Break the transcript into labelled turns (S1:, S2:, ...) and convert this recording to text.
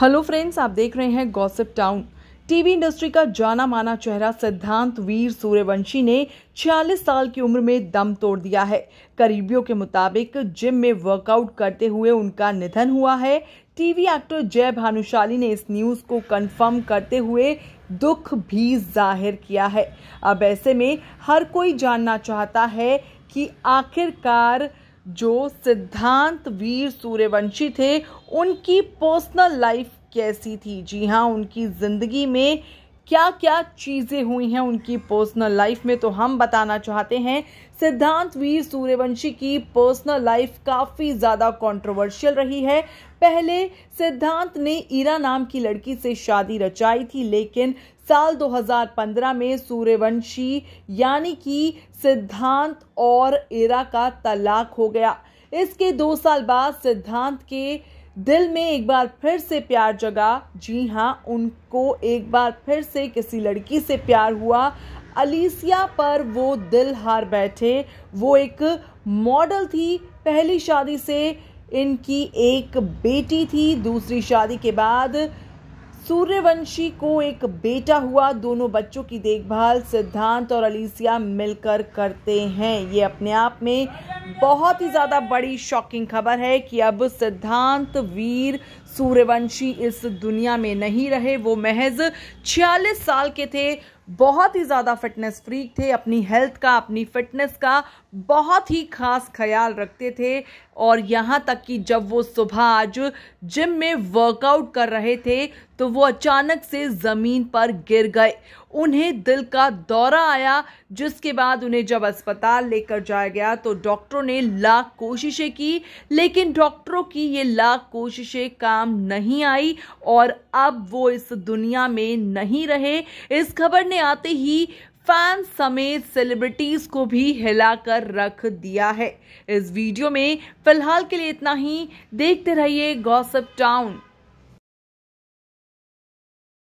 S1: hello friends आप देख रहे हैं गॉसिप टाउन टीवी इंडस्ट्री का जाना माना चेहरा सिद्धांत वीर सूर्यवंशी ने 46 साल की उम्र में दम तोड़ दिया है करीबियों के मुताबिक जिम में वर्कआउट करते हुए उनका निधन हुआ है टीवी एक्टर जय भानुशाली ने इस न्यूज़ को कंफर्म करते हुए दुख भी जाहिर किया है अब ऐसे में हर कोई जानना चाहता है कि आखिरकार जो सिद्धांत वीर सूर्यवंशी थे उनकी पर्सनल लाइफ कैसी थी जी हाँ उनकी ज़िंदगी में क्या क्या चीज़ें हुई हैं उनकी पर्सनल लाइफ में तो हम बताना चाहते हैं सिद्धांत वीर सूर्यवंशी की पर्सनल लाइफ काफ़ी ज़्यादा कंट्रोवर्शियल रही है पहले सिद्धांत ने ईरा नाम की लड़की से शादी रचाई थी लेकिन साल 2015 में सूर्यवंशी यानी कि सिद्धांत और ईरा का तलाक हो गया इसके दो साल बाद सिद्धांत के दिल में एक बार फिर से प्यार जगा जी हाँ उनको एक बार फिर से किसी लड़की से प्यार हुआ अलीसिया पर वो दिल हार बैठे वो एक मॉडल थी पहली शादी से इनकी एक बेटी थी दूसरी शादी के बाद सूर्यवंशी को एक बेटा हुआ दोनों बच्चों की देखभाल सिद्धांत और अलीसिया मिलकर करते हैं ये अपने आप में बहुत ही ज़्यादा बड़ी शॉकिंग खबर है कि अब सिद्धांत वीर सूर्यवंशी इस दुनिया में नहीं रहे वो महज 46 साल के थे बहुत ही ज़्यादा फिटनेस फ्रीक थे अपनी हेल्थ का अपनी फिटनेस का बहुत ही खास ख्याल रखते थे और यहाँ तक कि जब वो सुबह आज जिम में वर्कआउट कर रहे थे तो वो अचानक से ज़मीन पर गिर गए उन्हें दिल का दौरा आया जिसके बाद उन्हें जब अस्पताल लेकर जाया गया तो डॉक्टर डॉक्टरों ने लाख कोशिशें की लेकिन डॉक्टरों की ये लाख कोशिशें काम नहीं आई और अब वो इस दुनिया में नहीं रहे इस खबर ने आते ही फैन समेत सेलिब्रिटीज को भी हिलाकर रख दिया है इस वीडियो में फिलहाल के लिए इतना ही देखते रहिए गॉसअप टाउन